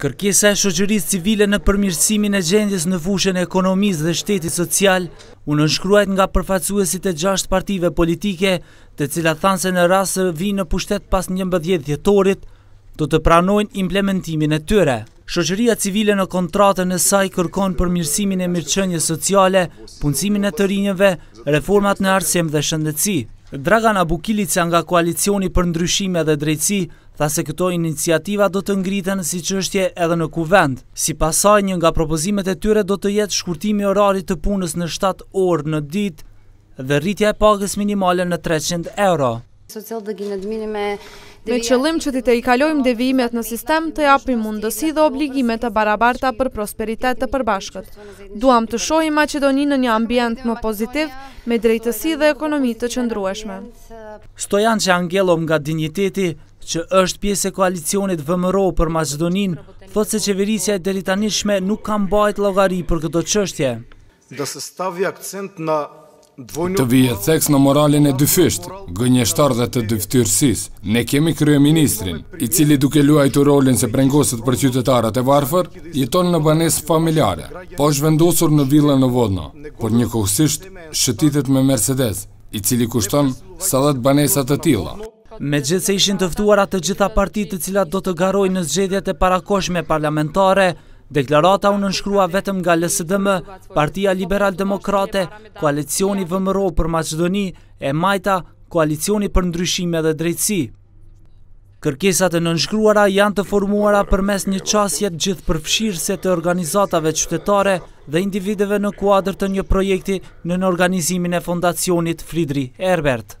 Kërkesa e shoqërisë civile në përmirësimin e gjendjes në fushën e ekonomisë dhe shtetit social u nënshkruajt nga përfaqësuesit e gjashtë partive politike, të cilat thanë se në rast se vinë në pushtet pas 11 dhjetorit, do të pranojnë implementimin e tyre. Shoqëria civile në kontratën e saj kërkon përmirësimin e mirëqenjes sociale, punësimin e të rinjëve, reformat në arsim dhe shëndetësi. Dragana Bukilica nga Koalicioni për Ndryshime dhe Drejtësi tha se këto iniciativa do të ngriten si qështje edhe në kuvend. Si pasaj një nga propozimet e tyre do të jetë shkurtimi orarit të punës në 7 orë në dit dhe rritja e pagës minimale në 300 euro. Me qëllim që ti të i kalojmë devimet në sistem të japim mundësi dhe obligimet të barabarta për prosperitet të përbashkët. Duam të shojim Macedoninë në një ambient më pozitiv me drejtësi dhe ekonomi të qëndrueshme. Sto janë që angelom nga digniteti, që është pjesë e koalicionit vëmëro për Macedonin, thotë se qeverisja e deritanishme nuk kam bajt logari për këto qështje. Të vijet theks në moralin e dyfisht, gënjështar dhe të dyftyrsis, ne kemi krye ministrin, i cili duke luaj të rolin se prengosit për qytetarët e varfër, jeton në banes familjare, po është vendosur në villën në vodno, por një kohësisht shëtitet me Mercedes, i cili kushton sadat banesat të tila. Me gjithë se ishin tëftuarat të gjitha partitë të cilat do të garojnë në zgjedjet e parakoshme parlamentare, deklarata unë nënshkrua vetëm nga LSDM, Partia Liberal Demokrate, Koalicioni Vëmëro për Macedoni, e Majta, Koalicioni për Ndryshime dhe Drejtësi. Kërkesat e nënshkruara janë të formuara për mes një qasjet gjithë përfshirëse të organizatave qytetare dhe individeve në kuadrë të një projekti në në organizimin e fondacionit Fridri Herbert.